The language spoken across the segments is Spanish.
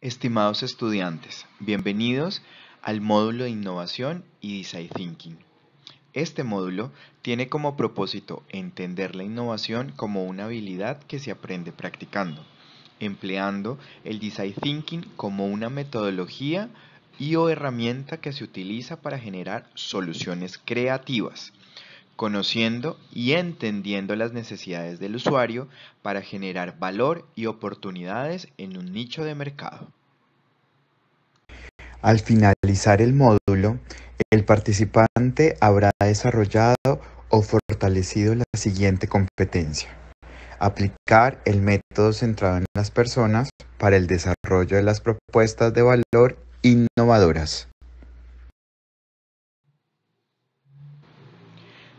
Estimados estudiantes, bienvenidos al módulo de Innovación y Design Thinking. Este módulo tiene como propósito entender la innovación como una habilidad que se aprende practicando, empleando el Design Thinking como una metodología y o herramienta que se utiliza para generar soluciones creativas conociendo y entendiendo las necesidades del usuario para generar valor y oportunidades en un nicho de mercado. Al finalizar el módulo, el participante habrá desarrollado o fortalecido la siguiente competencia. Aplicar el método centrado en las personas para el desarrollo de las propuestas de valor innovadoras.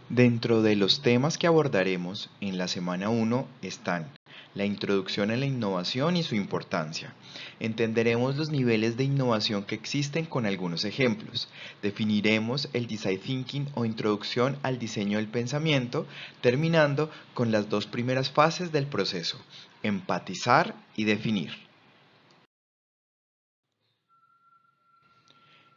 Dentro de los temas que abordaremos en la semana 1 están la introducción a la innovación y su importancia. Entenderemos los niveles de innovación que existen con algunos ejemplos. Definiremos el design thinking o introducción al diseño del pensamiento, terminando con las dos primeras fases del proceso, empatizar y definir.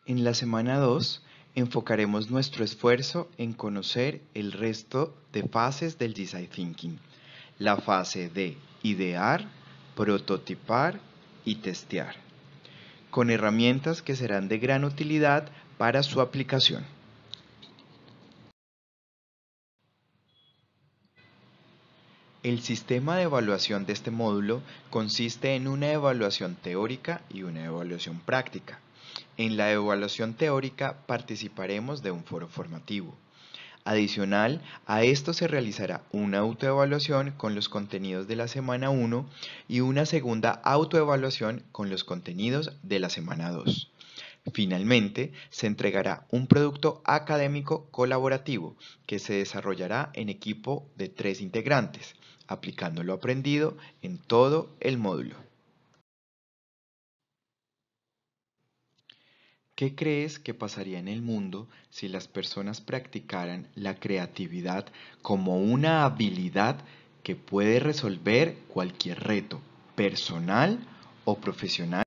En la semana 2 enfocaremos nuestro esfuerzo en conocer el resto de fases del Design Thinking, la fase de idear, prototipar y testear, con herramientas que serán de gran utilidad para su aplicación. El sistema de evaluación de este módulo consiste en una evaluación teórica y una evaluación práctica. En la evaluación teórica participaremos de un foro formativo. Adicional, a esto se realizará una autoevaluación con los contenidos de la semana 1 y una segunda autoevaluación con los contenidos de la semana 2. Finalmente, se entregará un producto académico colaborativo que se desarrollará en equipo de tres integrantes, aplicando lo aprendido en todo el módulo. ¿Qué crees que pasaría en el mundo si las personas practicaran la creatividad como una habilidad que puede resolver cualquier reto, personal o profesional?